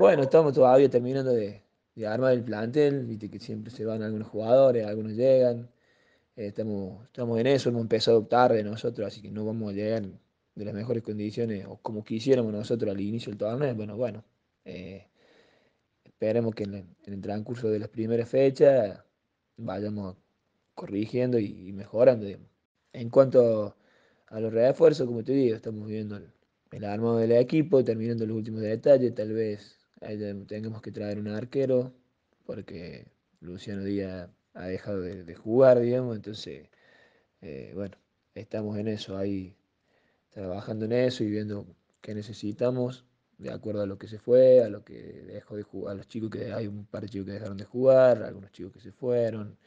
Bueno, estamos todavía terminando de, armar el plantel, viste que siempre se van algunos jugadores, algunos llegan. Eh, estamos, estamos en eso, hemos empezado tarde nosotros, así que no vamos a llegar de las mejores condiciones o como quisiéramos nosotros al inicio del torneo. Bueno, bueno, eh, esperemos que en, el transcurso de las primeras fechas vayamos corrigiendo y, mejorando. En cuanto a los refuerzos, como te digo, estamos viendo el, el del equipo, terminando los últimos detalles, tal vez Tengamos tenemos que traer un arquero, porque Luciano Díaz ha dejado de, jugar, digamos, entonces, eh, bueno, estamos en eso, ahí trabajando en eso y viendo qué necesitamos, de acuerdo a lo que se fue, a lo que dejó de jugar, a los chicos que hay un par de chicos que dejaron de jugar, algunos chicos que se fueron,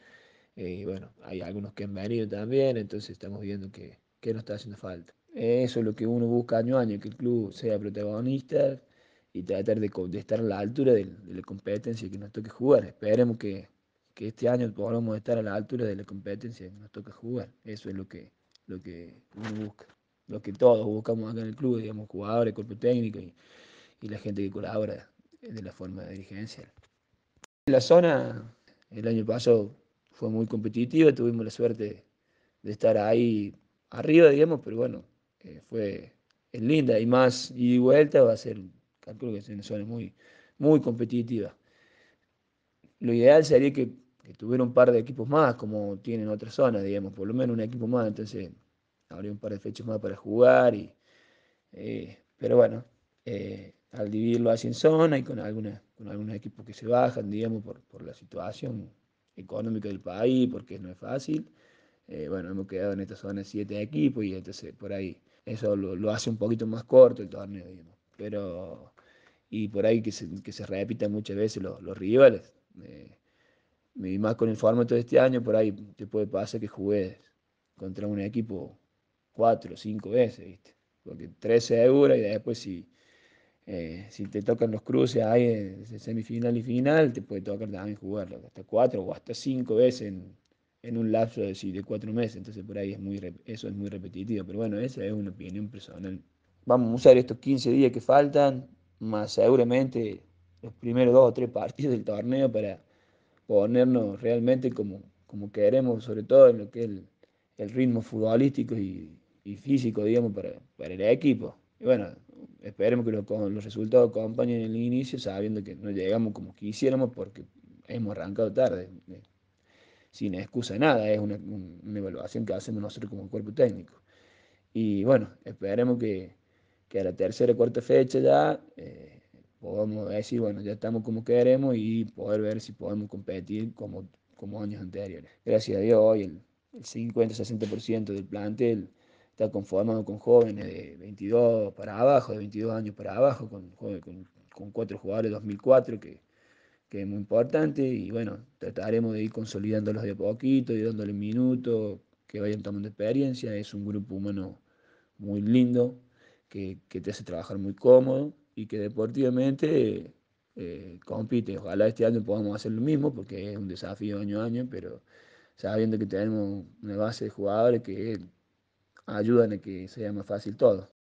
eh, y bueno, hay algunos que han venido también, entonces estamos viendo qué, qué nos está haciendo falta. Eso es lo que uno busca año a año, que el club sea protagonista, y tratar de, estar a la altura de, la competencia que nos toque jugar. Esperemos que, que este año podamos estar a la altura de la competencia que nos toca jugar. Eso es lo que, lo que uno busca, lo que todos buscamos acá en el club, digamos, jugadores, cuerpo técnico y, y la gente que colabora de la forma de dirigencia. La zona, el año pasado fue muy competitiva, tuvimos la suerte de estar ahí arriba, digamos, pero bueno, eh, fue es linda y más y vuelta va a ser calculo que son zonas muy, muy competitivas. Lo ideal sería que, tuviera un par de equipos más, como tienen otras zonas, digamos, por lo menos un equipo más, entonces habría un par de fechas más para jugar. Y, eh, pero bueno, eh, al dividirlo así en zona y con, algunas con algunos equipos que se bajan, digamos, por, la situación económica del país, porque no es fácil. Eh, bueno, hemos quedado en esta zona siete equipos y entonces por ahí eso lo, hace un poquito más corto el torneo, digamos. Pero y por ahí que se, que se repitan muchas veces los, los rivales. Me eh, y más con el formato de este año, por ahí te puede pasar que jugué contra un equipo cuatro o cinco veces, ¿viste? Porque tres euros y después si, eh, si te tocan los cruces ahí en semifinal y final, te puede tocar también jugarlo hasta cuatro o hasta cinco veces en, en un lapso de, de, cuatro meses. Entonces por ahí es muy, eso es muy repetitivo. Pero bueno, esa es una opinión personal. Vamos a usar estos 15 días que faltan más seguramente los primeros dos o tres partidos del torneo para ponernos realmente como, como queremos, sobre todo en lo que es el, ritmo futbolístico y, físico, digamos, para, para, el equipo. Y bueno, esperemos que los, los resultados acompañen el inicio, sabiendo que no llegamos como quisiéramos porque hemos arrancado tarde. Sin excusa nada, es una, una evaluación que hacemos nosotros como cuerpo técnico. Y bueno, esperemos que, que a la tercera o cuarta fecha ya eh, podemos decir, bueno, ya estamos como queremos y poder ver si podemos competir como, como años anteriores. Gracias a Dios, hoy el, 50-60% del plantel está conformado con jóvenes de 22 para abajo, de 22 años para abajo, con, con, cuatro jugadores 2004 que, es muy importante y bueno, trataremos de ir consolidándolos de a poquito y dándole minutos, que vayan tomando experiencia. Es un grupo humano muy lindo, que, te hace trabajar muy cómodo y que deportivamente eh, compite. Ojalá este año podamos hacer lo mismo porque es un desafío año a año, pero sabiendo que tenemos una base de jugadores que ayudan a que sea más fácil todo.